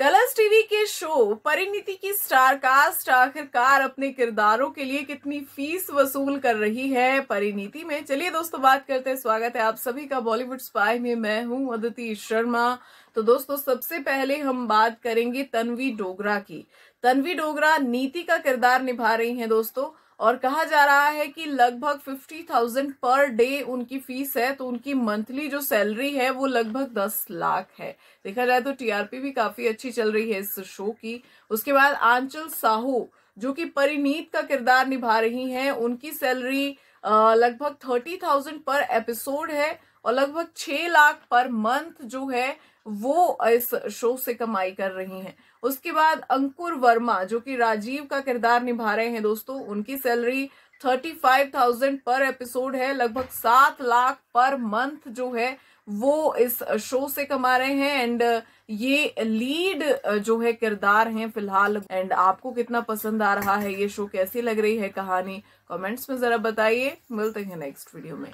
colours TV के show Parineeti की star cast आखिरकार अपने किरदारों के लिए कितनी फीस वसूल कर रही है परिणीति में चलिए दोस्तों बात करते हैं स्वागत है आप सभी का बॉलीवुड स्पाई में मैं हूं अदिति शर्मा तो दोस्तों सबसे पहले हम बात करेंगे तन्वी डोगरा की तन्वी डोगरा नीति का किरदार निभा रही हैं दोस्तों और कहा जा रहा है कि लगभग फिफ्टी थाउजेंड पर डे उनकी फीस है तो उनकी मंथली जो सैलरी है वो लगभग दस लाख है देखा जाए तो टीआरपी भी काफी अच्छी चल रही है इस शो की उसके बाद आंचल साहू जो कि परिणीत का किरदार निभा रही हैं उनकी सैलरी लगभग थर्टी थाउजेंड पर एपिसोड है और लगभग छह लाख पर मंथ जो है वो इस शो से कमाई कर रही हैं उसके बाद अंकुर वर्मा जो कि राजीव का किरदार निभा रहे हैं दोस्तों उनकी salary thirty five thousand per episode है लगभग सात लाख पर मंथ जो है वो इस शो से कमा रहे हैं एंड ये लीड जो है किरदार हैं फिलहाल एंड आपको कितना पसंद आ रहा है ये शो कैसी लग रही है कहानी कमेंट्स में जरा बताइए मिलते हैं नेक्स्ट वीडियो में